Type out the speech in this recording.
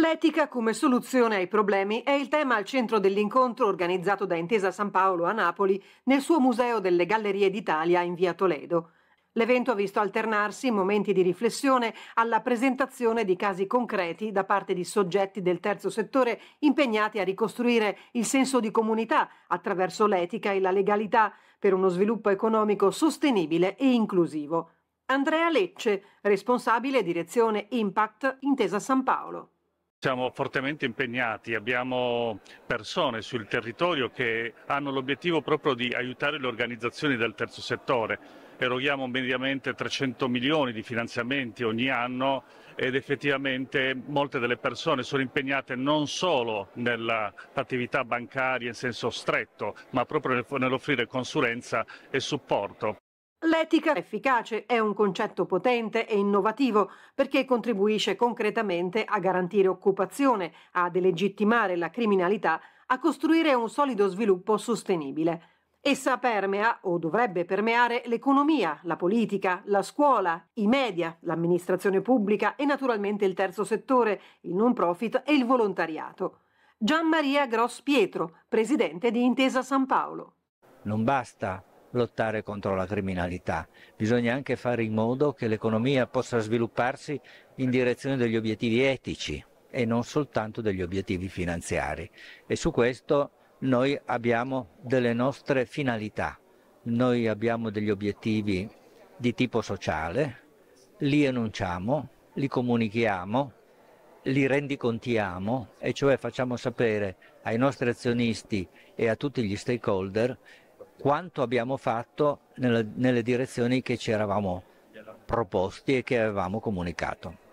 L'etica come soluzione ai problemi è il tema al centro dell'incontro organizzato da Intesa San Paolo a Napoli nel suo Museo delle Gallerie d'Italia in via Toledo. L'evento ha visto alternarsi momenti di riflessione alla presentazione di casi concreti da parte di soggetti del terzo settore impegnati a ricostruire il senso di comunità attraverso l'etica e la legalità per uno sviluppo economico sostenibile e inclusivo. Andrea Lecce, responsabile direzione Impact Intesa San Paolo. Siamo fortemente impegnati, abbiamo persone sul territorio che hanno l'obiettivo proprio di aiutare le organizzazioni del terzo settore. Eroghiamo mediamente 300 milioni di finanziamenti ogni anno ed effettivamente molte delle persone sono impegnate non solo nell'attività bancaria in senso stretto, ma proprio nell'offrire consulenza e supporto. L'etica efficace è un concetto potente e innovativo perché contribuisce concretamente a garantire occupazione, a delegittimare la criminalità, a costruire un solido sviluppo sostenibile. Essa permea o dovrebbe permeare l'economia, la politica, la scuola, i media, l'amministrazione pubblica e naturalmente il terzo settore, il non profit e il volontariato. Gian Maria Gross Pietro, presidente di Intesa San Paolo. Non basta lottare contro la criminalità. Bisogna anche fare in modo che l'economia possa svilupparsi in direzione degli obiettivi etici e non soltanto degli obiettivi finanziari. E su questo noi abbiamo delle nostre finalità, noi abbiamo degli obiettivi di tipo sociale, li enunciamo, li comunichiamo, li rendicontiamo e cioè facciamo sapere ai nostri azionisti e a tutti gli stakeholder quanto abbiamo fatto nella, nelle direzioni che ci eravamo proposti e che avevamo comunicato.